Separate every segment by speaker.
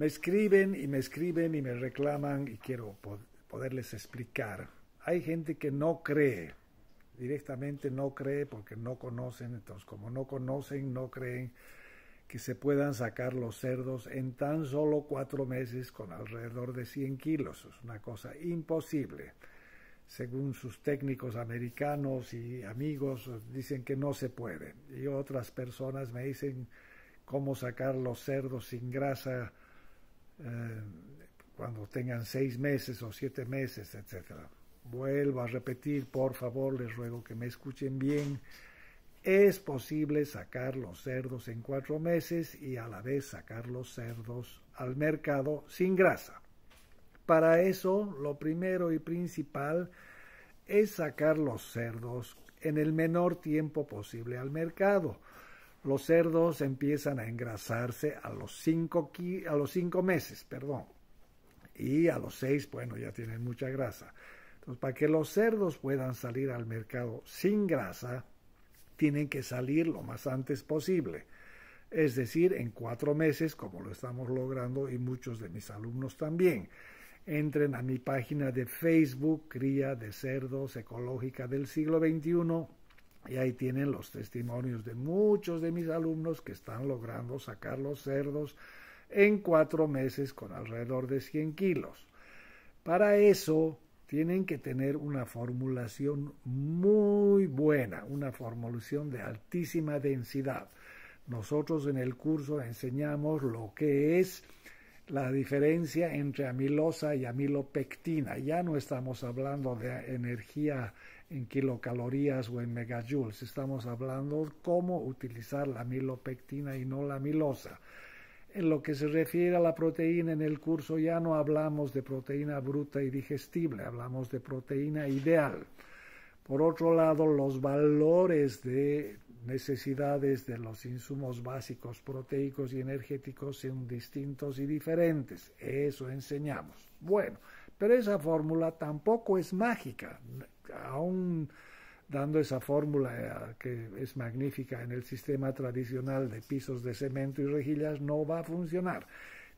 Speaker 1: Me escriben y me escriben y me reclaman y quiero poderles explicar. Hay gente que no cree, directamente no cree porque no conocen, entonces como no conocen, no creen que se puedan sacar los cerdos en tan solo cuatro meses con alrededor de 100 kilos. Es una cosa imposible. Según sus técnicos americanos y amigos, dicen que no se puede. Y otras personas me dicen cómo sacar los cerdos sin grasa eh, cuando tengan seis meses o siete meses, etc. Vuelvo a repetir, por favor, les ruego que me escuchen bien. Es posible sacar los cerdos en cuatro meses y a la vez sacar los cerdos al mercado sin grasa. Para eso, lo primero y principal es sacar los cerdos en el menor tiempo posible al mercado los cerdos empiezan a engrasarse a los cinco, a los cinco meses, perdón. Y a los seis, bueno, ya tienen mucha grasa. Entonces, para que los cerdos puedan salir al mercado sin grasa, tienen que salir lo más antes posible. Es decir, en cuatro meses, como lo estamos logrando y muchos de mis alumnos también. Entren a mi página de Facebook, Cría de Cerdos Ecológica del Siglo XXI y ahí tienen los testimonios de muchos de mis alumnos que están logrando sacar los cerdos en cuatro meses con alrededor de 100 kilos. Para eso tienen que tener una formulación muy buena, una formulación de altísima densidad. Nosotros en el curso enseñamos lo que es la diferencia entre amilosa y amilopectina. Ya no estamos hablando de energía en kilocalorías o en megajoules, estamos hablando cómo utilizar la amilopectina y no la amilosa. En lo que se refiere a la proteína en el curso ya no hablamos de proteína bruta y digestible, hablamos de proteína ideal. Por otro lado, los valores de necesidades de los insumos básicos proteicos y energéticos son distintos y diferentes. Eso enseñamos. Bueno, pero esa fórmula tampoco es mágica. Aún dando esa fórmula eh, que es magnífica en el sistema tradicional de pisos de cemento y rejillas, no va a funcionar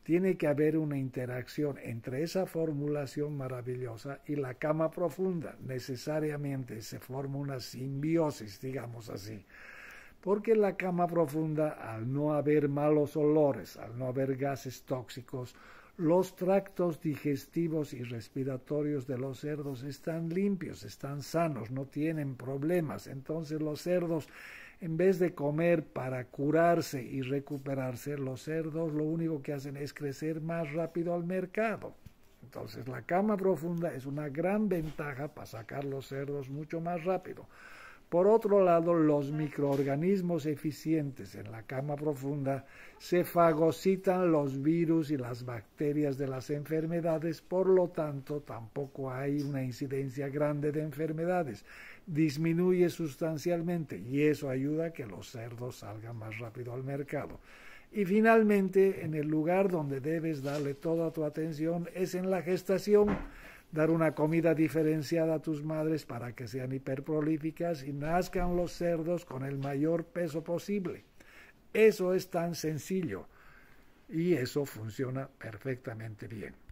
Speaker 1: tiene que haber una interacción entre esa formulación maravillosa y la cama profunda. Necesariamente se forma una simbiosis, digamos así. Porque la cama profunda, al no haber malos olores, al no haber gases tóxicos, los tractos digestivos y respiratorios de los cerdos están limpios, están sanos, no tienen problemas. Entonces los cerdos en vez de comer para curarse y recuperarse, los cerdos lo único que hacen es crecer más rápido al mercado. Entonces la cama profunda es una gran ventaja para sacar los cerdos mucho más rápido. Por otro lado, los microorganismos eficientes en la cama profunda se fagocitan los virus y las bacterias de las enfermedades, por lo tanto tampoco hay una incidencia grande de enfermedades. Disminuye sustancialmente y eso ayuda a que los cerdos salgan más rápido al mercado. Y finalmente, en el lugar donde debes darle toda tu atención es en la gestación dar una comida diferenciada a tus madres para que sean hiperprolíficas y nazcan los cerdos con el mayor peso posible. Eso es tan sencillo y eso funciona perfectamente bien.